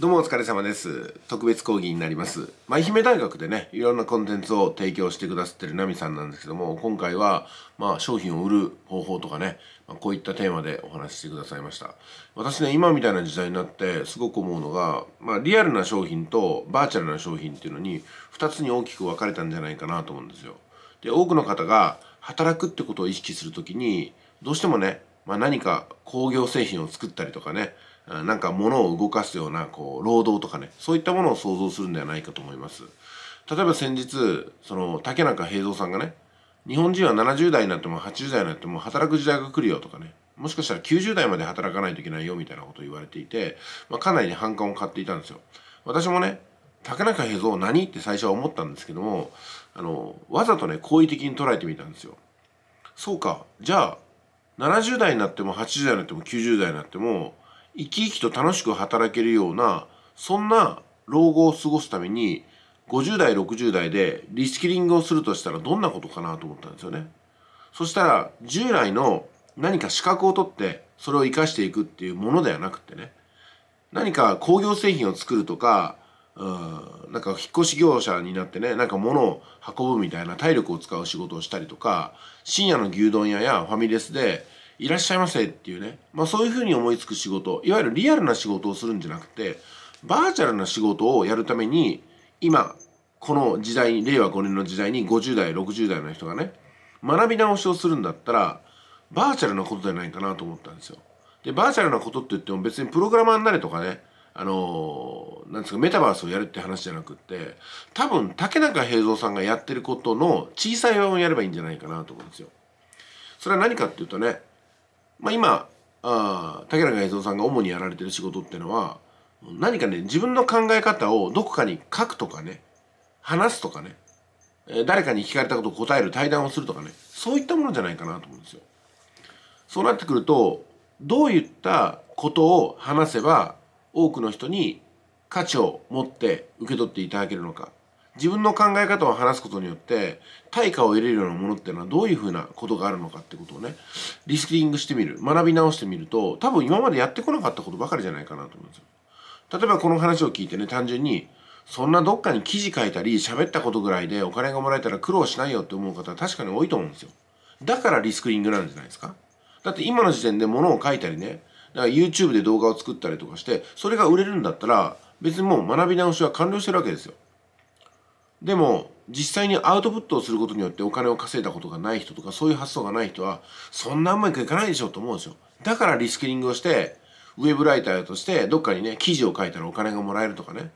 どうもお疲れ様です。特別講義になります。まあ、愛媛大学でね、いろんなコンテンツを提供してくださってるナミさんなんですけども、今回は、まあ、商品を売る方法とかね、まあ、こういったテーマでお話ししてくださいました。私ね、今みたいな時代になって、すごく思うのが、まあ、リアルな商品とバーチャルな商品っていうのに、2つに大きく分かれたんじゃないかなと思うんですよ。で、多くの方が、働くってことを意識するときに、どうしてもね、まあ、何か工業製品を作ったりとかね、なんか物を動かすようなこう労働とかねそういったものを想像するんではないかと思います例えば先日その竹中平蔵さんがね日本人は70代になっても80代になっても働く時代が来るよとかねもしかしたら90代まで働かないといけないよみたいなことを言われていて、まあ、かなり反感を買っていたんですよ私もね竹中平蔵何って最初は思ったんですけどもあのわざとね好意的に捉えてみたんですよそうかじゃあ70代になっても80代になっても90代になっても生き生きと楽しく働けるようなそんな老後を過ごすために50代60代でリスキリングをするとしたらどんなことかなと思ったんですよね。そしたら従来の何か資格を取ってそれを生かしていくっていうものではなくてね何か工業製品を作るとかうんなんか引っ越し業者になってねなんか物を運ぶみたいな体力を使う仕事をしたりとか深夜の牛丼屋やファミレスでいらっしゃいませっていうね、まあ、そういうふうに思いつく仕事いわゆるリアルな仕事をするんじゃなくてバーチャルな仕事をやるために今この時代に令和5年の時代に50代60代の人がね学び直しをするんだったらバーチャルなことじゃないかなと思ったんですよ。でバーチャルなことって言っても別にプログラマーになれとかねあのー、なんですかメタバースをやるって話じゃなくって多分竹中平蔵さんがやってることの小さい版をやればいいんじゃないかなと思うんですよ。それは何かっていうとねまあ、今あ竹中栄三さんが主にやられてる仕事ってのは何かね自分の考え方をどこかに書くとかね話すとかね誰かに聞かれたことを答える対談をするとかねそういったものじゃないかなと思うんですよ。そうなってくるとどういったことを話せば多くの人に価値を持って受け取っていただけるのか自分の考え方を話すことによって対価を得れるようなものっていうのはどういうふうなことがあるのかってことをねリスキリングしてみる学び直してみると多分今までやってこなかったことばかりじゃないかなと思うんですよ。例えばこの話を聞いてね単純にそんなどっかに記事書いたり喋ったことぐらいでお金がもらえたら苦労しないよって思う方は確かに多いと思うんですよ。だからリスキリングなんじゃないですかだって今の時点で物を書いたりねだから YouTube で動画を作ったりとかしてそれが売れるんだったら別にもう学び直しは完了してるわけですよ。でも実際にアウトプットをすることによってお金を稼いだことがない人とかそういう発想がない人はそんなうまくいかないでしょと思うんですよだからリスキリングをしてウェブライターとしてどっかにね記事を書いたらお金がもらえるとかね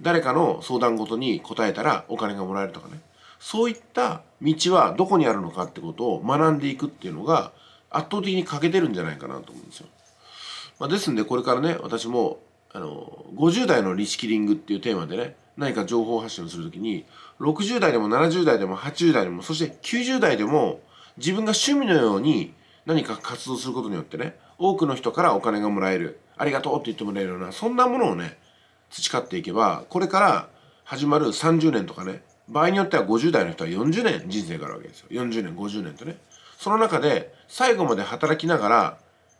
誰かの相談事に答えたらお金がもらえるとかねそういった道はどこにあるのかってことを学んでいくっていうのが圧倒的に欠けてるんじゃないかなと思うんですよ。まあ、ですんでこれからね私もあの50代のリスキリングっていうテーマでね何か情報発信をするときに、60代でも70代でも80代でも、そして90代でも、自分が趣味のように何か活動することによってね、多くの人からお金がもらえる、ありがとうって言ってもらえるような、そんなものをね、培っていけば、これから始まる30年とかね、場合によっては50代の人は40年人生があるわけですよ。40年、50年とね。その中で、最後まで働きながら、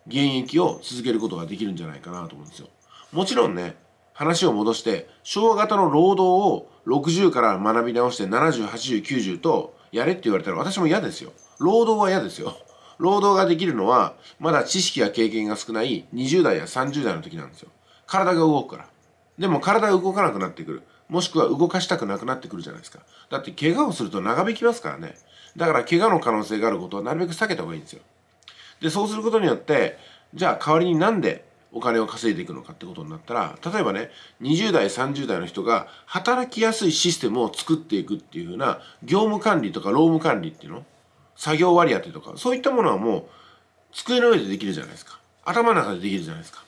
現役を続けることができるんじゃないかなと思うんですよ。もちろんね、話を戻して昭和型の労働を60から学び直して708090とやれって言われたら私も嫌ですよ労働は嫌ですよ労働ができるのはまだ知識や経験が少ない20代や30代の時なんですよ体が動くからでも体が動かなくなってくるもしくは動かしたくなくなってくるじゃないですかだって怪我をすると長引きますからねだから怪我の可能性があることはなるべく避けた方がいいんですよでそうすることによってじゃあ代わりになんでお金を稼いでいくのかってことになったら例えばね20代30代の人が働きやすいシステムを作っていくっていうふうな業務管理とか労務管理っていうの作業割り当てとかそういったものはもう机の上でできるじゃないですか頭の中でできるじゃないですか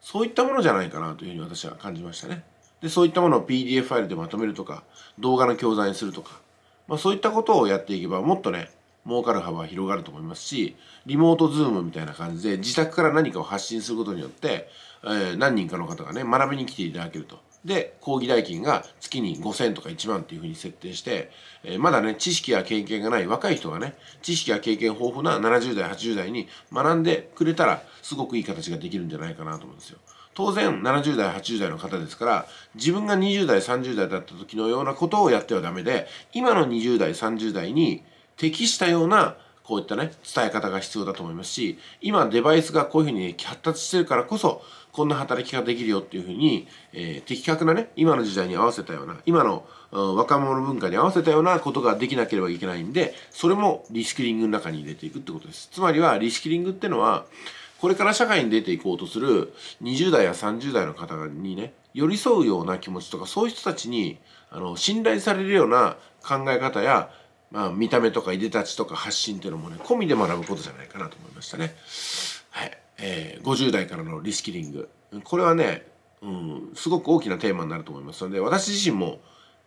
そういったものじゃないかなというふうに私は感じましたねでそういったものを PDF ファイルでまとめるとか動画の教材にするとか、まあ、そういったことをやっていけばもっとね儲かる幅は広がると思いますしリモートズームみたいな感じで自宅から何かを発信することによって、えー、何人かの方がね学びに来ていただけると。で講義代金が月に5,000とか1万っていうふうに設定して、えー、まだね知識や経験がない若い人がね知識や経験豊富な70代80代に学んでくれたらすごくいい形ができるんじゃないかなと思うんですよ。当然70代80代の方ですから自分が20代30代だった時のようなことをやってはダメで今の20代30代に適したようなこういったね伝え方が必要だと思いますし今デバイスがこういうふうに、ね、発達してるからこそこんな働きができるよっていうふうに、えー、的確なね今の時代に合わせたような今の、うん、若者文化に合わせたようなことができなければいけないんでそれもリスキリングの中に入れていくってことですつまりはリスキリングってのはこれから社会に出ていこうとする20代や30代の方にね寄り添うような気持ちとかそういう人たちにあの信頼されるような考え方やまあ、見た目とかいでたちとか発信っていうのもね込みで学ぶことじゃないかなと思いましたね。はいえー、50代からのリスキリングこれはね、うん、すごく大きなテーマになると思いますので私自身も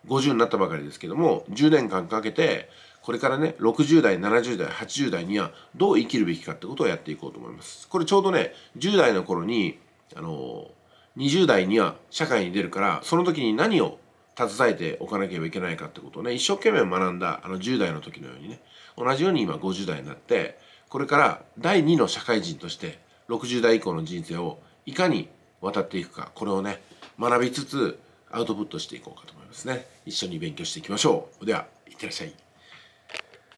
50になったばかりですけども10年間かけてこれからね60代70代80代にはどう生きるべきかってことをやっていこうと思います。これちょうどね10代の頃にあの20代には社会に出るからその時に何を携えておかなければいけないかってことをね一生懸命学んだあの10代の時のようにね同じように今50代になってこれから第2の社会人として60代以降の人生をいかに渡っていくかこれをね学びつつアウトプットしていこうかと思いますね一緒に勉強していきましょうではいってらっしゃい